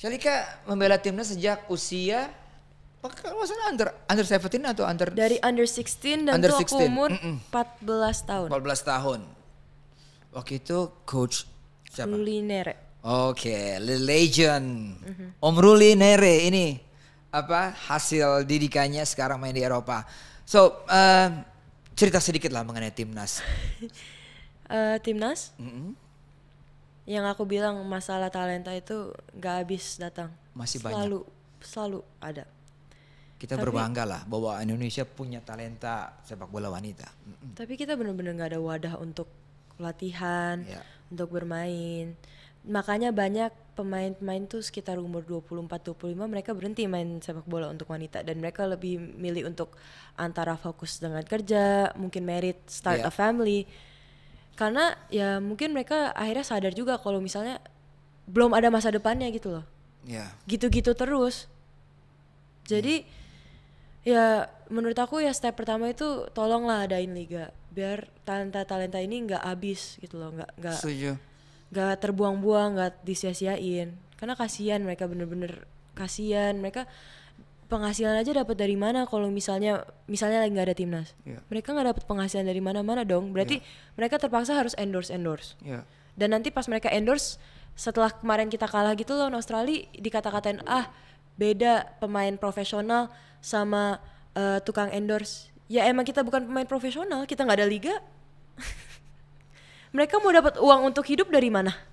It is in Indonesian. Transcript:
Shalika membela timnas sejak usia kalau salah under under 17 atau under dari under 16 dan under 16. aku umur mm -mm. 14 tahun. 14 tahun. Waktu itu coach siapa? Ruli Nere. Oke, okay, the legend. Mm -hmm. Om Ruli Nere ini apa hasil didikannya sekarang main di Eropa. So, uh, cerita sedikit lah mengenai timnas. uh, timnas? Mm -hmm yang aku bilang masalah talenta itu gak habis datang masih banyak selalu ada kita tapi, berbangga lah bahwa Indonesia punya talenta sepak bola wanita tapi kita benar-benar gak ada wadah untuk latihan ya. untuk bermain makanya banyak pemain-pemain tuh sekitar umur 24-25 mereka berhenti main sepak bola untuk wanita dan mereka lebih milih untuk antara fokus dengan kerja mungkin merit start yeah. a family karena ya mungkin mereka akhirnya sadar juga kalau misalnya belum ada masa depannya gitu loh yeah. gitu-gitu terus jadi yeah. ya menurut aku ya step pertama itu tolonglah adain liga biar talenta talenta ini nggak habis gitu loh nggak nggak nggak terbuang-buang nggak disia-siain karena kasihan mereka bener-bener kasihan mereka penghasilan aja dapat dari mana kalau misalnya misalnya lagi nggak ada timnas yeah. mereka nggak dapat penghasilan dari mana mana dong berarti yeah. mereka terpaksa harus endorse endorse yeah. dan nanti pas mereka endorse setelah kemarin kita kalah gitu loh Australia dikata-katain ah beda pemain profesional sama uh, tukang endorse ya emang kita bukan pemain profesional kita nggak ada liga mereka mau dapat uang untuk hidup dari mana